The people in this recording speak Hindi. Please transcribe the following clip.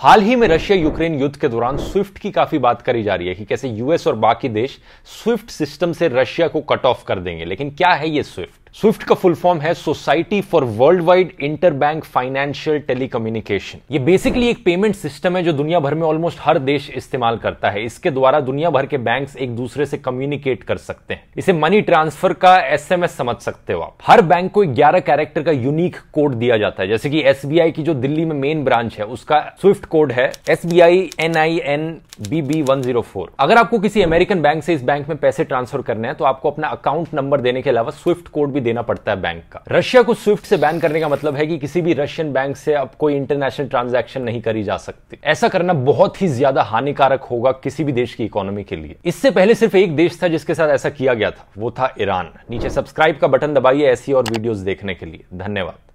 हाल ही में रशिया यूक्रेन युद्ध के दौरान स्विफ्ट की काफी बात करी जा रही है कि कैसे यूएस और बाकी देश स्विफ्ट सिस्टम से रशिया को कट ऑफ कर देंगे लेकिन क्या है ये स्विफ्ट स्विफ्ट का फुल फॉर्म है society for world wide interbank financial telecommunication ये बेसिकली एक पेमेंट सिस्टम है जो दुनिया भर में ऑलमोस्ट हर देश इस्तेमाल करता है इसके द्वारा दुनिया भर के बैंक्स एक दूसरे से कम्युनिकेट कर सकते हैं इसे मनी ट्रांसफर का एसएमएस समझ सकते हो आप हर बैंक को ग्यारह कैरेक्टर का यूनिक कोड दिया जाता है जैसे कि एसबीआई की जो दिल्ली में मेन ब्रांच है उसका स्विफ्ट कोड है S B I N I N B B one zero four अगर आपको किसी अमेरिकन बैंक से इस बैंक में पैसे ट्रांसफर करने हैं तो आपको अपना अकाउंट नंबर देने के अलावा स्विफ्ट कोड भी देना पड़ता है बैंक का रशिया को स्विफ्ट से बैन करने का मतलब है कि किसी भी रशियन बैंक से अब कोई इंटरनेशनल ट्रांजेक्शन नहीं करी जा सकती ऐसा करना बहुत ही ज्यादा हानिकारक होगा किसी भी देश की इकोनॉमी के लिए इससे पहले सिर्फ एक देश था जिसके साथ ऐसा किया गया था वो था ईरान नीचे सब्सक्राइब का बटन दबाइए ऐसी और वीडियोज देखने के लिए धन्यवाद